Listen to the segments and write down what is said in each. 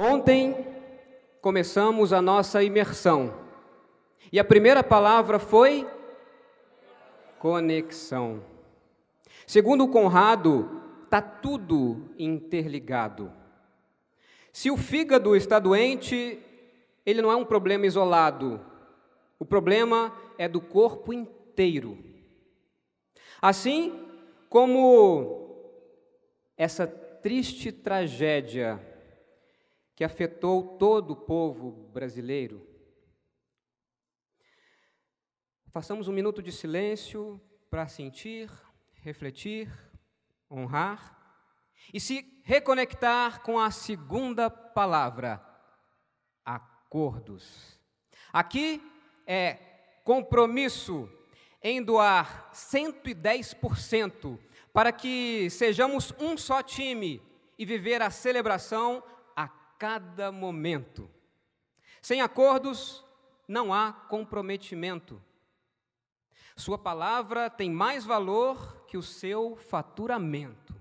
Ontem começamos a nossa imersão e a primeira palavra foi conexão. Segundo o Conrado, está tudo interligado. Se o fígado está doente, ele não é um problema isolado, o problema é do corpo inteiro. Assim como essa triste tragédia que afetou todo o povo brasileiro. Façamos um minuto de silêncio para sentir, refletir, honrar e se reconectar com a segunda palavra, acordos. Aqui é compromisso em doar 110% para que sejamos um só time e viver a celebração cada momento. Sem acordos, não há comprometimento. Sua palavra tem mais valor que o seu faturamento.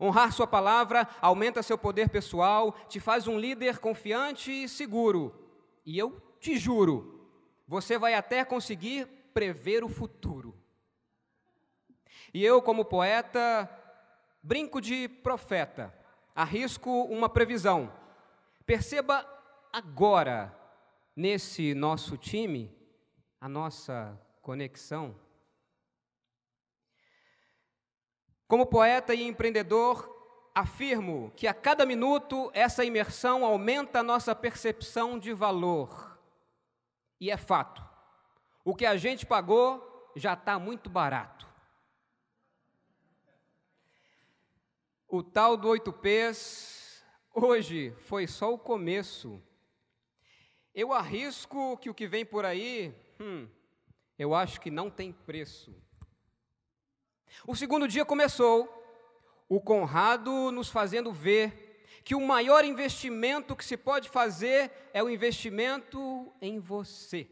Honrar sua palavra aumenta seu poder pessoal, te faz um líder confiante e seguro. E eu te juro, você vai até conseguir prever o futuro. E eu, como poeta, brinco de profeta arrisco uma previsão. Perceba agora, nesse nosso time, a nossa conexão. Como poeta e empreendedor, afirmo que a cada minuto essa imersão aumenta a nossa percepção de valor. E é fato. O que a gente pagou já está muito barato. O tal do oito pés hoje foi só o começo. Eu arrisco que o que vem por aí, hum, eu acho que não tem preço. O segundo dia começou, o Conrado nos fazendo ver que o maior investimento que se pode fazer é o investimento em você.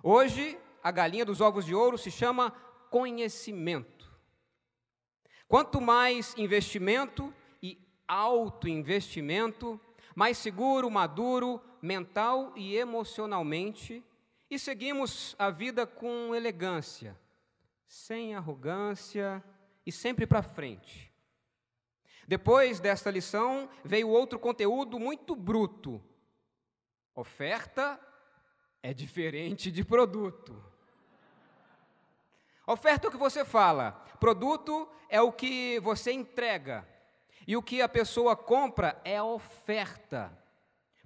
Hoje, a galinha dos ovos de ouro se chama conhecimento. Quanto mais investimento e autoinvestimento, mais seguro, maduro, mental e emocionalmente, e seguimos a vida com elegância, sem arrogância e sempre para frente. Depois desta lição, veio outro conteúdo muito bruto. Oferta é diferente de produto. Oferta é o que você fala, produto é o que você entrega, e o que a pessoa compra é a oferta.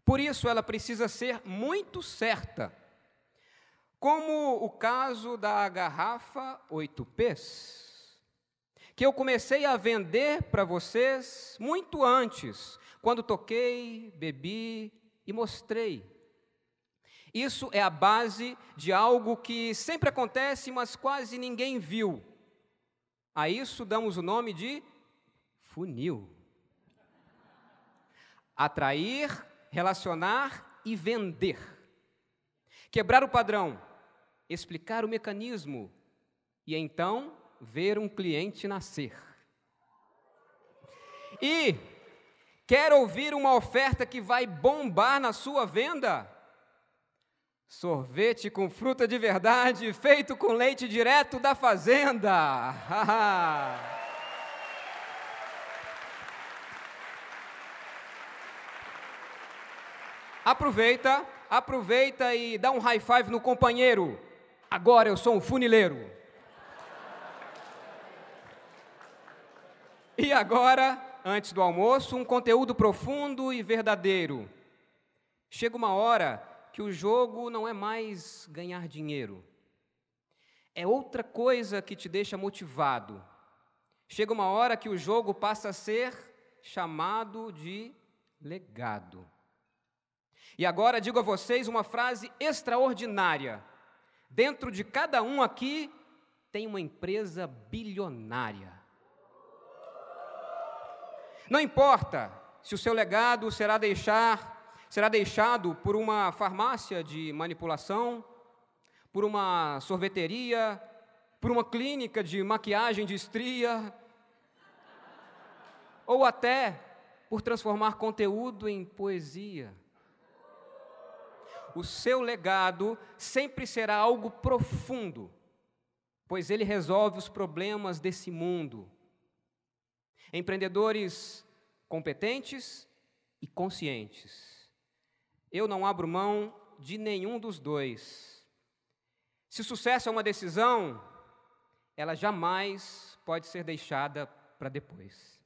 Por isso, ela precisa ser muito certa. Como o caso da garrafa 8Ps, que eu comecei a vender para vocês muito antes, quando toquei, bebi e mostrei. Isso é a base de algo que sempre acontece, mas quase ninguém viu. A isso damos o nome de funil. Atrair, relacionar e vender. Quebrar o padrão, explicar o mecanismo e então ver um cliente nascer. E quer ouvir uma oferta que vai bombar na sua venda? Sorvete com fruta de verdade, feito com leite direto da fazenda. aproveita, aproveita e dá um high five no companheiro. Agora eu sou um funileiro. E agora, antes do almoço, um conteúdo profundo e verdadeiro. Chega uma hora que o jogo não é mais ganhar dinheiro. É outra coisa que te deixa motivado. Chega uma hora que o jogo passa a ser chamado de legado. E agora digo a vocês uma frase extraordinária. Dentro de cada um aqui tem uma empresa bilionária. Não importa se o seu legado será deixar será deixado por uma farmácia de manipulação, por uma sorveteria, por uma clínica de maquiagem de estria, ou até por transformar conteúdo em poesia. O seu legado sempre será algo profundo, pois ele resolve os problemas desse mundo. Empreendedores competentes e conscientes eu não abro mão de nenhum dos dois. Se sucesso é uma decisão, ela jamais pode ser deixada para depois.